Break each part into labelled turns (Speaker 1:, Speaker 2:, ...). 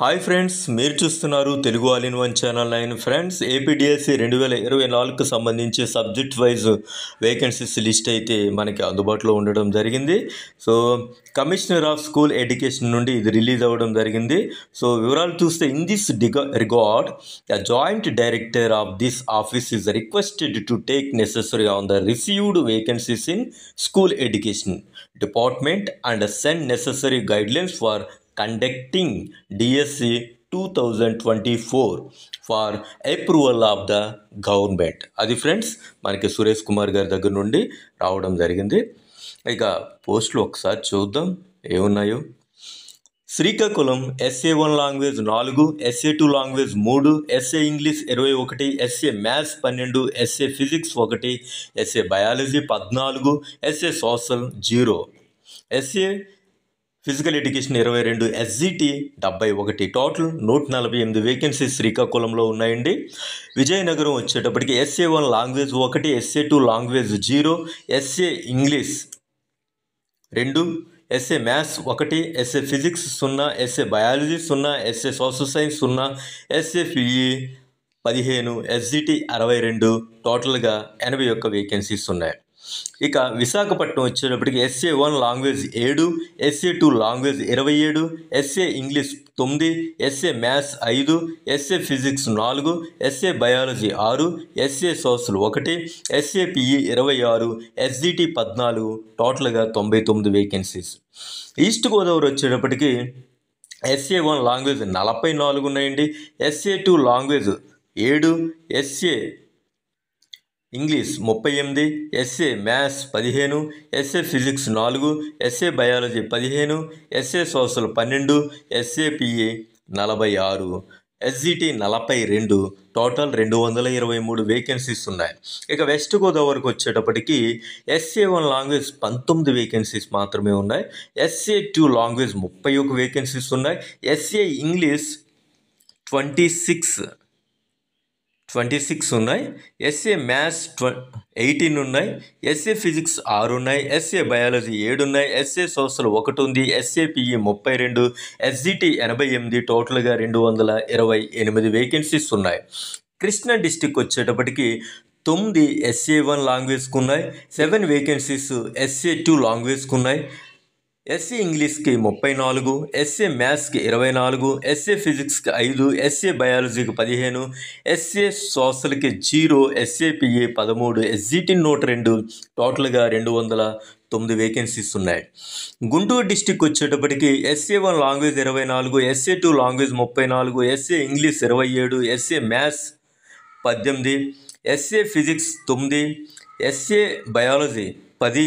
Speaker 1: hi friends మీరు చూస్తున్నారు Telugu all in one channel nine friends APDSC రెండు వేల ఇరవై నాలుగుకు సంబంధించి సబ్జెక్ట్ వైజ్ వేకెన్సీస్ లిస్ట్ అయితే మనకి అందుబాటులో ఉండడం జరిగింది so commissioner of school education నుండి ఇది రిలీజ్ అవ్వడం జరిగింది సో వివరాలు చూస్తే ఇన్ దిస్ డిగా regard the joint director of this office is requested to take necessary on the received vacancies in school education department and send necessary guidelines for DSC two thousand twenty four for approval of the government అది friends మనకి సురేష్ కుమార్ గారి దగ్గర నుండి రావడం జరిగింది ఇక పోస్టులు ఒకసారి చూద్దాం ఏమున్నాయో శ్రీకాకుళం ఎస్ఏ వన్ లాంగ్వేజ్ నాలుగు ఎస్ఏ టూ లాంగ్వేజ్ మూడు ఎస్ఏ ఇంగ్లీష్ ఇరవై ఒకటి ఎస్ఏ మ్యాథ్స్ పన్నెండు ఎస్ఏ ఫిజిక్స్ ఒకటి ఎస్ఏ బయాలజీ పద్నాలుగు SA social zero SA physical education ఇరవై రెండు ఎస్జిటి డెబ్బై ఒకటి టోటల్ నూట నలభై ఎనిమిది వేకెన్సీస్ శ్రీకాకుళంలో ఉన్నాయండి విజయనగరం వచ్చేటప్పటికి ఎస్ఏ వన్ లాంగ్వేజ్ ఒకటి SA two language zero SA English రెండు ఎస్ఏ మ్యాథ్స్ ఒకటి ఎస్ఏ ఫిజిక్స్ సున్నా ఎస్ఏ బయాలజీ సున్నా ఎస్ఏ సోషల్ సైన్స్ సున్నా ఎస్ఏ పిఈ పదిహేను ఎస్జిటి అరవై రెండు టోటల్గా ఎనభై ఒక్క వేకెన్సీస్ ఉన్నాయి ఇక విశాఖపట్నం వచ్చేటప్పటికి ఎస్ఏ వన్ లాంగ్వేజ్ ఏడు ఎస్ఏ టూ లాంగ్వేజ్ ఇరవై ఏడు ఎస్ఏ ఇంగ్లీష్ తొమ్మిది ఎస్ఏ మ్యాథ్స్ ఐదు ఎస్ఏ ఫిజిక్స్ నాలుగు ఎస్ఏ బయాలజీ ఆరు ఎస్ఏ సోషల్ ఒకటి ఎస్ఏ పిఈ ఇరవై ఆరు ఎస్జిటి పద్నాలుగు టోటల్గా తొంభై తొమ్మిది వేకెన్సీస్ ఈస్ట్ గోదావరి వచ్చేటప్పటికి ఎస్ఏ వన్ లాంగ్వేజ్ నలభై నాలుగు ఉన్నాయండి ఎస్ఏ టూ లాంగ్వేజ్ ఏడు ఎస్ఏ ఇంగ్లీష్ ముప్పై ఎనిమిది ఎస్ఏ మ్యాథ్స్ పదిహేను ఎస్ఏ ఫిజిక్స్ నాలుగు ఎస్ఏ బయాలజీ పదిహేను ఎస్ఏ సోషల్ పన్నెండు ఎస్ఏపిఏ నలభై ఆరు ఎస్జిటి నలభై రెండు టోటల్ రెండు వందల ఇరవై మూడు వేకెన్సీస్ ఉన్నాయి ఇక వెస్ట్ గోదావరికి వచ్చేటప్పటికి ఎస్ఏ వన్ లాంగ్వేజ్ పంతొమ్మిది వేకెన్సీస్ మాత్రమే ఉన్నాయి ఎస్ఏ టూ లాంగ్వేజ్ ముప్పై ఒక వేకెన్సీస్ ఉన్నాయి SA English twenty six twenty six ఉన్నాయి ఎస్ఏ మ్యాథ్స్ ట్వ ఎయిటీన్ ఉన్నాయి ఎస్ఏ ఫిజిక్స్ ఆరు ఉన్నాయి ఎస్ఏ బయాలజీ ఏడు ఉన్నాయి ఎస్ఏ సోషల్ ఒకటి ఉంది ఎస్ఏ పిఈ e ముప్పై రెండు ఎస్జిటి ఎనభై ఎనిమిది టోటల్గా రెండు వందల ఇరవై ఎనిమిది వేకెన్సీస్ ఉన్నాయి కృష్ణా డిస్టిక్ వచ్చేటప్పటికి తొమ్మిది ఎస్ఏ వన్ లాంగ్వేజ్కి ఉన్నాయి సెవెన్ వేకెన్సీస్ ఎస్ఏ టూ లాంగ్వేజ్కి ఉన్నాయి ఎస్సీ ఇంగ్లీష్కి ముప్పై నాలుగు ఎస్ఏ మ్యాథ్స్కి ఇరవై నాలుగు ఎస్ఏ ఫిజిక్స్కి ఐదు ఎస్ఏ బయాలజీకి పదిహేను ఎస్ఏ సోషల్కి జీరో ఎస్ఏపిఏ పదమూడు ఎస్జిటి నూట రెండు టోటల్గా రెండు వందల తొమ్మిది వేకెన్సీస్ ఉన్నాయి గుంటూరు డిస్టిక్ వచ్చేటప్పటికి ఎస్ఏ వన్ లాంగ్వేజ్ ఇరవై నాలుగు ఎస్ఏ టూ లాంగ్వేజ్ ముప్పై నాలుగు ఎస్ఏ ఇంగ్లీష్ ఇరవై ఏడు ఎస్ఏ మ్యాథ్స్ పద్దెనిమిది ఎస్ఏ ఫిజిక్స్ తొమ్మిది ఎస్ఏ బయాలజీ పది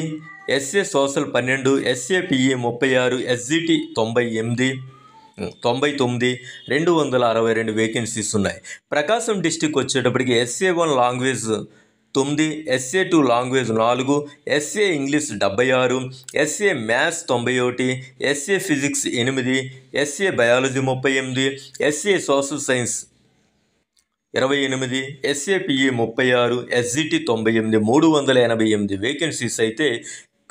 Speaker 1: ఎస్ఏ సోషల్ పన్నెండు ఎస్ఏపిఏ ముప్పై ఆరు ఎస్జిటి తొంభై ఎనిమిది తొంభై తొమ్మిది రెండు వందల అరవై రెండు వేకెన్సీస్ ఉన్నాయి ప్రకాశం డిస్టిక్ వచ్చేటప్పటికి ఎస్ఏ వన్ లాంగ్వేజ్ తొమ్మిది ఎస్ఏ టూ లాంగ్వేజ్ నాలుగు ఎస్ఏ ఇంగ్లీష్ డెబ్బై ఆరు ఎస్ఏ మ్యాథ్స్ తొంభై ఒకటి ఎస్ఏ ఫిజిక్స్ ఎనిమిది ఎస్ఏ బయాలజీ ముప్పై ఎనిమిది ఎస్ఏ సోషల్ సైన్స్ ఇరవై ఎనిమిది ఎస్ఏపిఈ ముప్పై ఆరు ఎస్జిటి తొంభై ఎనిమిది మూడు వందల ఎనభై ఎనిమిది వేకెన్సీస్ అయితే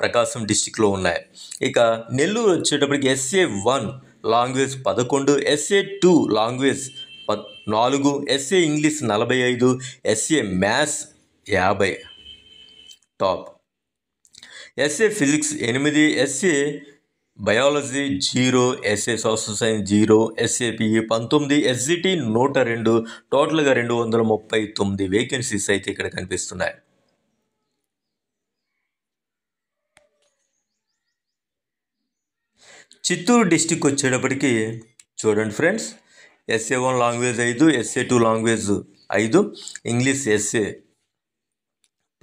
Speaker 1: ప్రకాశం డిస్టిక్లో ఉన్నాయి ఇక నెల్లూరు వచ్చేటప్పటికి ఎస్ఏ వన్ లాంగ్వేజ్ పదకొండు ఎస్ఏ టూ లాంగ్వేజ్ ప నాలుగు ఎస్ఏ ఇంగ్లీష్ నలభై ఐదు ఎస్ఏ మ్యాథ్స్ యాభై టాప్ ఎస్ఏ ఫిజిక్స్ ఎనిమిది SA biology zero SA social science zero SA PE e పంతొమ్మిది ఎస్జిటి నూట రెండు టోటల్గా రెండు వందల ముప్పై తొమ్మిది వేకెన్సీస్ అయితే ఇక్కడ కనిపిస్తున్నాయి చిత్తూరు డిస్టిక్ వచ్చేటప్పటికి చూడండి ఫ్రెండ్స్ ఎస్ఏ వన్ లాంగ్వేజ్ ఐదు ఎస్ఏ టూ లాంగ్వేజ్ ఐదు ఇంగ్లీష్ ఎస్ఏ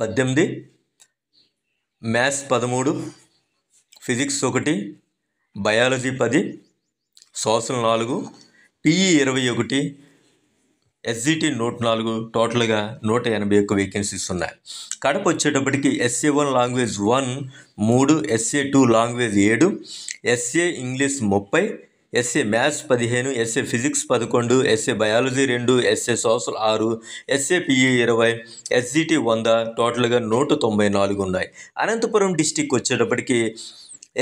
Speaker 1: పద్దెనిమిది మ్యాథ్స్ పదమూడు ఫిజిక్స్ ఒకటి బయాలజీ పది సోషల్ నాలుగు పిఈ e ఇరవై ఒకటి ఎస్జిటి e నూట నాలుగు టోటల్గా నూట ఎనభై ఒక్క వేకెన్సీస్ ఉన్నాయి కడప వచ్చేటప్పటికి ఎస్ఏ వన్ లాంగ్వేజ్ వన్ మూడు ఎస్ఏ టూ లాంగ్వేజ్ ఏడు ఎస్ఏ ఇంగ్లీష్ ముప్పై ఎస్ఏ మ్యాథ్స్ పదిహేను ఎస్ఏ ఫిజిక్స్ పదకొండు ఎస్ఏ బయాలజీ రెండు ఎస్ఏ సోషల్ ఆరు ఎస్ఏ పిఈ e ఇరవై ఎస్జిటి e వంద టోటల్గా నూట తొంభై నాలుగు ఉన్నాయి అనంతపురం డిస్టిక్ వచ్చేటప్పటికి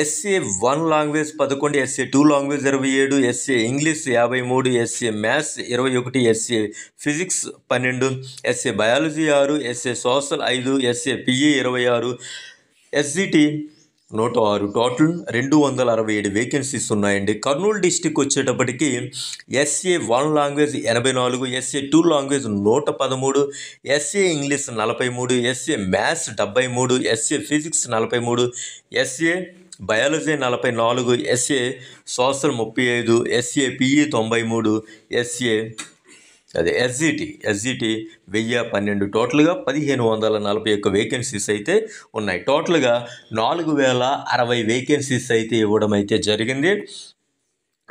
Speaker 1: ఎస్ఏ వన్ లాంగ్వేజ్ పదకొండు ఎస్ఏ టూ లాంగ్వేజ్ ఇరవై ఏడు ఎస్ఏ ఇంగ్లీష్ యాభై మూడు ఎస్ఏ మ్యాథ్స్ ఇరవై ఒకటి ఎస్ఏ ఫిజిక్స్ పన్నెండు ఎస్ఏ బయాలజీ ఆరు ఎస్ఏ సోషల్ ఐదు ఎస్ఏ పిఈ ఇరవై ఆరు ఎస్జిటి నూట ఆరు టోటల్ రెండు వందల అరవై ఏడు వేకెన్సీస్ ఉన్నాయండి కర్నూలు డిస్టిక్ వచ్చేటప్పటికి ఎస్ఏ వన్ లాంగ్వేజ్ ఎనభై నాలుగు ఎస్ఏ టూ లాంగ్వేజ్ నూట పదమూడు ఎస్ఏ ఇంగ్లీష్ నలభై మూడు ఎస్ఏ మ్యాథ్స్ డెబ్బై మూడు ఎస్ఏ ఫిజిక్స్ నలభై మూడు ఎస్ఏ బయాలజీ నలభై నాలుగు ఎస్ఏ సోషల్ ముప్పై ఐదు ఎస్ఏ పిఈ తొంభై మూడు ఎస్ఏ అదే ఎస్జిటి ఎస్జిటి వెయ్యి పన్నెండు టోటల్గా పదిహేను వందల నలభై ఒక్క వేకెన్సీస్ అయితే ఉన్నాయి టోటల్గా నాలుగు వేల అరవై వేకెన్సీస్ అయితే ఇవ్వడం అయితే జరిగింది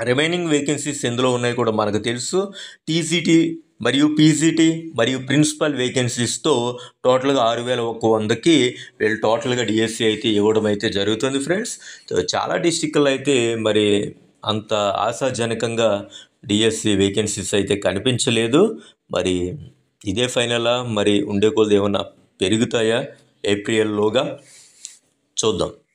Speaker 1: రిమైనింగ్ వేకెన్సీస్ ఎందులో ఉన్నాయి కూడా మనకు తెలుసు టీసీటీ మరియు పీజీటీ మరియు ప్రిన్సిపల్ వేకెన్సీస్తో టోటల్గా ఆరు వేల ఒక్క వందకి వీళ్ళు టోటల్గా డిఎస్సి అయితే ఇవ్వడం అయితే జరుగుతుంది ఫ్రెండ్స్ చాలా డిస్టిక్ల్లో అయితే మరి అంత ఆశాజనకంగా డిఎస్సి వేకెన్సీస్ అయితే కనిపించలేదు మరి ఇదే ఫైనలా మరి ఉండే కొద్ది ఏమన్నా పెరుగుతాయా ఏప్రిల్లోగా చూద్దాం